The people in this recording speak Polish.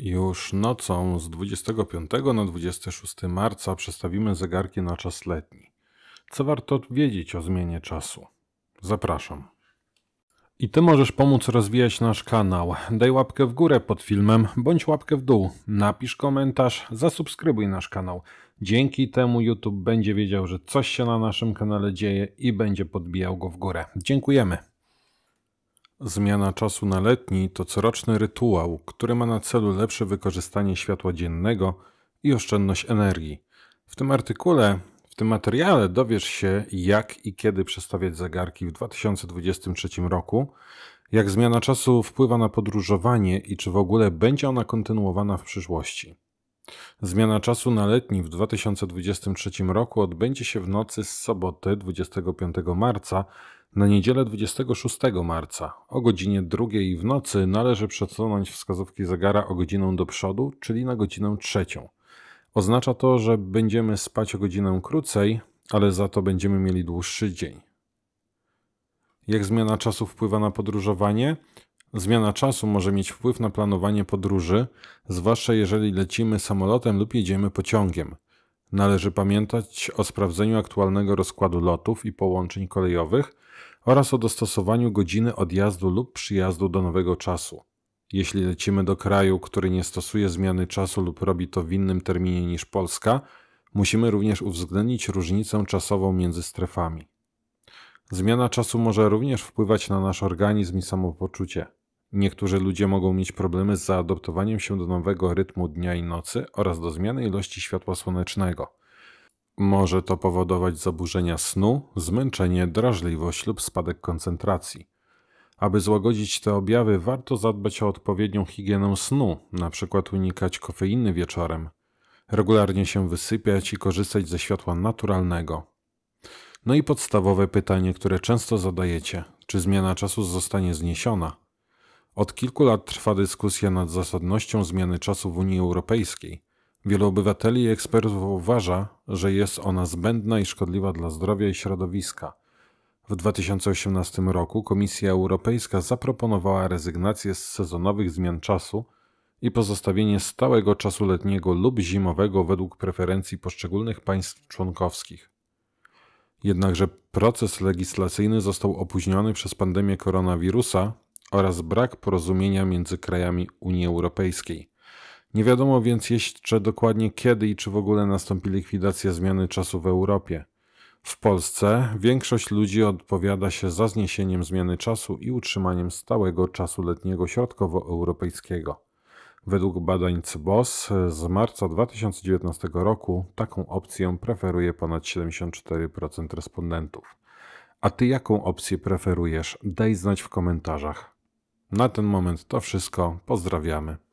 Już nocą z 25 na 26 marca przestawimy zegarki na czas letni. Co warto wiedzieć o zmianie czasu? Zapraszam. I Ty możesz pomóc rozwijać nasz kanał. Daj łapkę w górę pod filmem, bądź łapkę w dół. Napisz komentarz, zasubskrybuj nasz kanał. Dzięki temu YouTube będzie wiedział, że coś się na naszym kanale dzieje i będzie podbijał go w górę. Dziękujemy. Zmiana czasu na letni to coroczny rytuał, który ma na celu lepsze wykorzystanie światła dziennego i oszczędność energii. W tym artykule, w tym materiale dowiesz się, jak i kiedy przestawiać zegarki w 2023 roku, jak zmiana czasu wpływa na podróżowanie i czy w ogóle będzie ona kontynuowana w przyszłości. Zmiana czasu na letni w 2023 roku odbędzie się w nocy z soboty 25 marca na niedzielę 26 marca o godzinie 2 w nocy należy przesunąć wskazówki zegara o godzinę do przodu, czyli na godzinę trzecią. Oznacza to, że będziemy spać o godzinę krócej, ale za to będziemy mieli dłuższy dzień. Jak zmiana czasu wpływa na podróżowanie? Zmiana czasu może mieć wpływ na planowanie podróży, zwłaszcza jeżeli lecimy samolotem lub jedziemy pociągiem. Należy pamiętać o sprawdzeniu aktualnego rozkładu lotów i połączeń kolejowych oraz o dostosowaniu godziny odjazdu lub przyjazdu do nowego czasu. Jeśli lecimy do kraju, który nie stosuje zmiany czasu lub robi to w innym terminie niż Polska, musimy również uwzględnić różnicę czasową między strefami. Zmiana czasu może również wpływać na nasz organizm i samopoczucie. Niektórzy ludzie mogą mieć problemy z zaadoptowaniem się do nowego rytmu dnia i nocy oraz do zmiany ilości światła słonecznego. Może to powodować zaburzenia snu, zmęczenie, drażliwość lub spadek koncentracji. Aby złagodzić te objawy, warto zadbać o odpowiednią higienę snu, np. unikać kofeiny wieczorem, regularnie się wysypiać i korzystać ze światła naturalnego. No i podstawowe pytanie, które często zadajecie: czy zmiana czasu zostanie zniesiona? Od kilku lat trwa dyskusja nad zasadnością zmiany czasu w Unii Europejskiej. Wielu obywateli i ekspertów uważa, że jest ona zbędna i szkodliwa dla zdrowia i środowiska. W 2018 roku Komisja Europejska zaproponowała rezygnację z sezonowych zmian czasu i pozostawienie stałego czasu letniego lub zimowego według preferencji poszczególnych państw członkowskich. Jednakże proces legislacyjny został opóźniony przez pandemię koronawirusa oraz brak porozumienia między krajami Unii Europejskiej. Nie wiadomo więc jeszcze dokładnie kiedy i czy w ogóle nastąpi likwidacja zmiany czasu w Europie. W Polsce większość ludzi odpowiada się za zniesieniem zmiany czasu i utrzymaniem stałego czasu letniego środkowoeuropejskiego. Według badań CBOS z marca 2019 roku taką opcję preferuje ponad 74% respondentów. A ty jaką opcję preferujesz? Daj znać w komentarzach. Na ten moment to wszystko. Pozdrawiamy.